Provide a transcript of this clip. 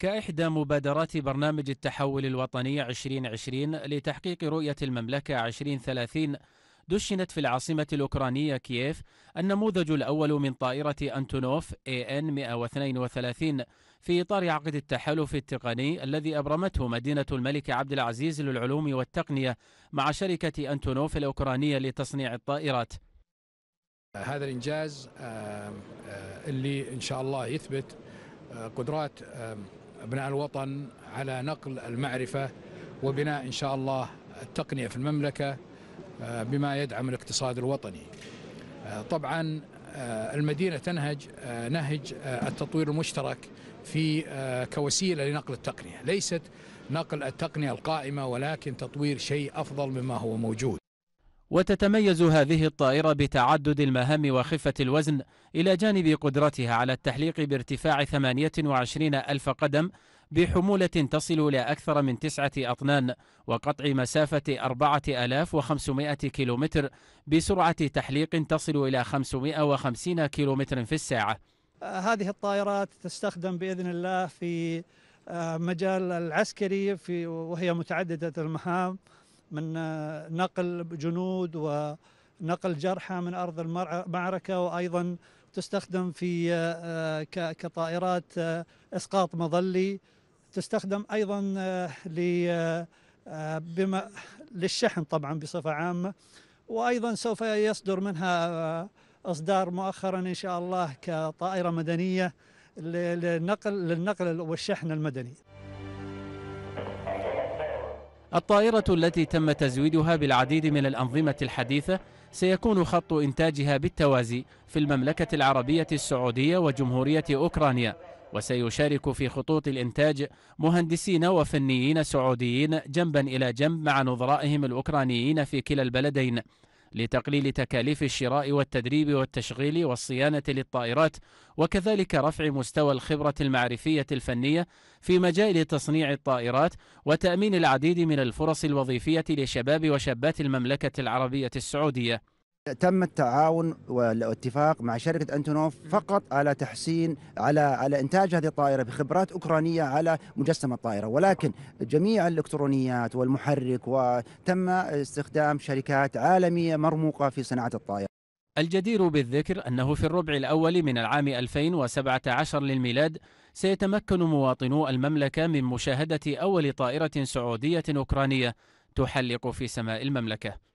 كإحدى مبادرات برنامج التحول الوطني 2020 لتحقيق رؤية المملكة 2030 دشنت في العاصمة الأوكرانية كييف النموذج الأول من طائرة أنتونوف AN 132 في إطار عقد التحالف التقني الذي أبرمته مدينة الملك عبد العزيز للعلوم والتقنية مع شركة أنتونوف الأوكرانية لتصنيع الطائرات هذا الإنجاز آه، اللي إن شاء الله يثبت آه، قدرات أبناء الوطن على نقل المعرفة وبناء إن شاء الله التقنية في المملكة آه، بما يدعم الاقتصاد الوطني آه، طبعا آه، المدينة تنهج نهج التطوير المشترك في كوسيلة لنقل التقنية ليست نقل التقنية القائمة ولكن تطوير شيء أفضل مما هو موجود وتتميز هذه الطائرة بتعدد المهام وخفة الوزن إلى جانب قدرتها على التحليق بارتفاع 28 ألف قدم بحمولة تصل إلى أكثر من تسعة أطنان وقطع مسافة 4500 كيلومتر بسرعة تحليق تصل إلى 550 كيلومتر في الساعة هذه الطائرات تستخدم بإذن الله في آه، مجال العسكري في وهي متعددة المهام من آه، نقل جنود ونقل جرحى من أرض المعركة وأيضا تستخدم في آه، آه، كطائرات إسقاط مظلي تستخدم أيضا بما للشحن طبعا بصفة عامة وأيضا سوف يصدر منها إصدار مؤخرا إن شاء الله كطائرة مدنية للنقل للنقل والشحن المدني الطائرة التي تم تزويدها بالعديد من الأنظمة الحديثة سيكون خط إنتاجها بالتوازي في المملكة العربية السعودية وجمهورية أوكرانيا وسيشارك في خطوط الإنتاج مهندسين وفنيين سعوديين جنبا إلى جنب مع نظرائهم الأوكرانيين في كلا البلدين لتقليل تكاليف الشراء والتدريب والتشغيل والصيانة للطائرات وكذلك رفع مستوى الخبرة المعرفية الفنية في مجال تصنيع الطائرات وتأمين العديد من الفرص الوظيفية لشباب وشابات المملكة العربية السعودية تم التعاون والاتفاق مع شركه انتونوف فقط على تحسين على على انتاج هذه الطائره بخبرات اوكرانيه على مجسم الطائره ولكن جميع الالكترونيات والمحرك وتم استخدام شركات عالميه مرموقه في صناعه الطائره الجدير بالذكر أنه في الربع الأول من العام 2017 للميلاد سيتمكن مواطنو المملكة من مشاهدة أول طائرة سعودية أوكرانية تحلق في سماء المملكة